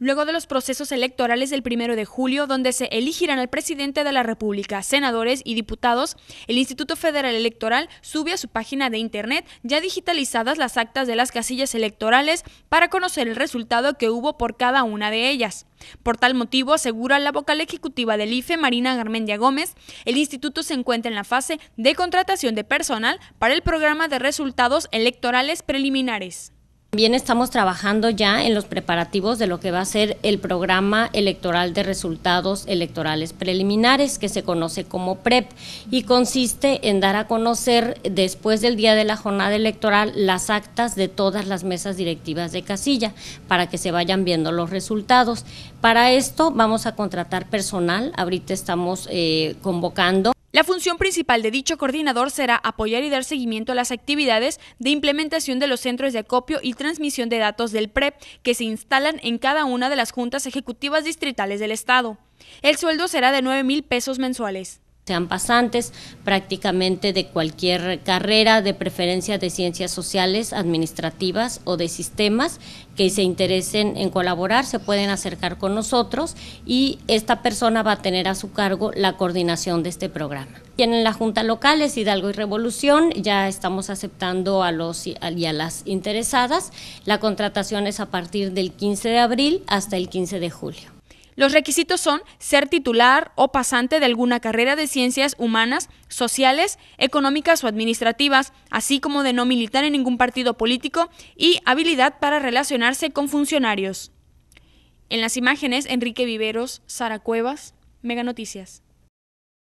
Luego de los procesos electorales del 1 de julio, donde se elegirán al presidente de la República, senadores y diputados, el Instituto Federal Electoral sube a su página de Internet ya digitalizadas las actas de las casillas electorales para conocer el resultado que hubo por cada una de ellas. Por tal motivo, asegura la vocal ejecutiva del IFE, Marina Garmendia Gómez, el instituto se encuentra en la fase de contratación de personal para el programa de resultados electorales preliminares. También estamos trabajando ya en los preparativos de lo que va a ser el programa electoral de resultados electorales preliminares, que se conoce como PREP, y consiste en dar a conocer después del día de la jornada electoral las actas de todas las mesas directivas de casilla, para que se vayan viendo los resultados. Para esto vamos a contratar personal, ahorita estamos eh, convocando. La función principal de dicho coordinador será apoyar y dar seguimiento a las actividades de implementación de los centros de acopio y transmisión de datos del PREP e que se instalan en cada una de las juntas ejecutivas distritales del Estado. El sueldo será de 9 mil pesos mensuales sean pasantes prácticamente de cualquier carrera, de preferencia de ciencias sociales, administrativas o de sistemas que se interesen en colaborar, se pueden acercar con nosotros y esta persona va a tener a su cargo la coordinación de este programa. Tienen la Junta Local, es Hidalgo y Revolución, ya estamos aceptando a los y a las interesadas. La contratación es a partir del 15 de abril hasta el 15 de julio. Los requisitos son ser titular o pasante de alguna carrera de ciencias humanas, sociales, económicas o administrativas, así como de no militar en ningún partido político y habilidad para relacionarse con funcionarios. En las imágenes, Enrique Viveros, Sara Cuevas, Mega Noticias.